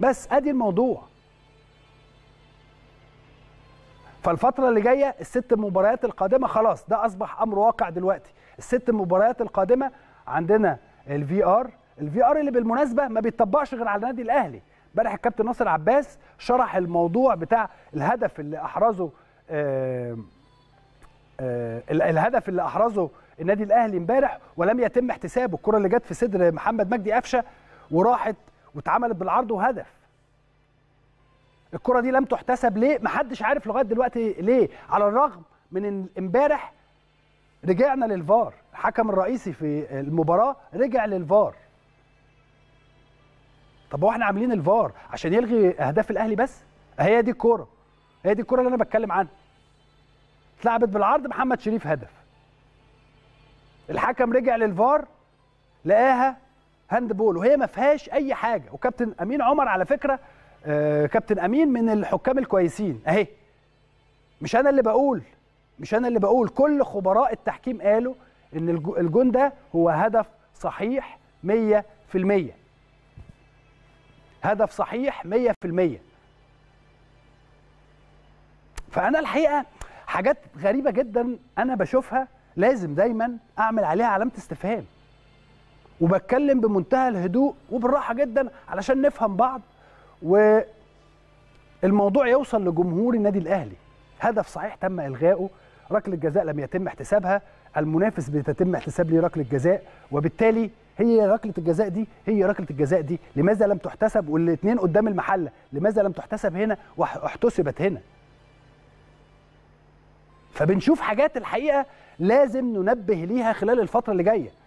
بس ادي الموضوع فالفترة اللي جاية الست مباريات القادمة خلاص ده أصبح أمر واقع دلوقتي الست مباريات القادمة عندنا الفي ار الفي ار اللي بالمناسبة ما بيتطبقش غير على النادي الأهلي امبارح الكابتن ناصر عباس شرح الموضوع بتاع الهدف اللي أحرزه آآ آه، آآ آه، الهدف اللي أحرزه النادي الأهلي امبارح ولم يتم احتسابه الكرة اللي جت في صدر محمد مجدي قفشة وراحت واتعملت بالعرض وهدف الكرة دي لم تحتسب ليه؟ محدش عارف لغاية دلوقتي ليه؟ على الرغم من ان امبارح رجعنا للفار، الحكم الرئيسي في المباراة رجع للفار. طب هو احنا عاملين الفار عشان يلغي اهداف الاهلي بس؟ هي دي الكورة. هي دي الكورة اللي انا بتكلم عنها. اتلعبت بالعرض محمد شريف هدف. الحكم رجع للفار لقاها هاند بول وهي ما فيهاش اي حاجه وكابتن امين عمر على فكره آه كابتن امين من الحكام الكويسين اهي مش انا اللي بقول مش انا اللي بقول كل خبراء التحكيم قالوا ان الجون ده هو هدف صحيح 100% هدف صحيح 100% فانا الحقيقه حاجات غريبه جدا انا بشوفها لازم دايما اعمل عليها علامه استفهام وبتكلم بمنتهى الهدوء وبالراحه جدا علشان نفهم بعض والموضوع يوصل لجمهور النادي الاهلي هدف صحيح تم الغائه ركله جزاء لم يتم احتسابها المنافس بتتم احتساب لي ركله جزاء وبالتالي هي ركله الجزاء دي هي ركله الجزاء دي لماذا لم تحتسب والاثنين قدام المحله لماذا لم تحتسب هنا واحتسبت هنا فبنشوف حاجات الحقيقه لازم ننبه ليها خلال الفتره اللي جايه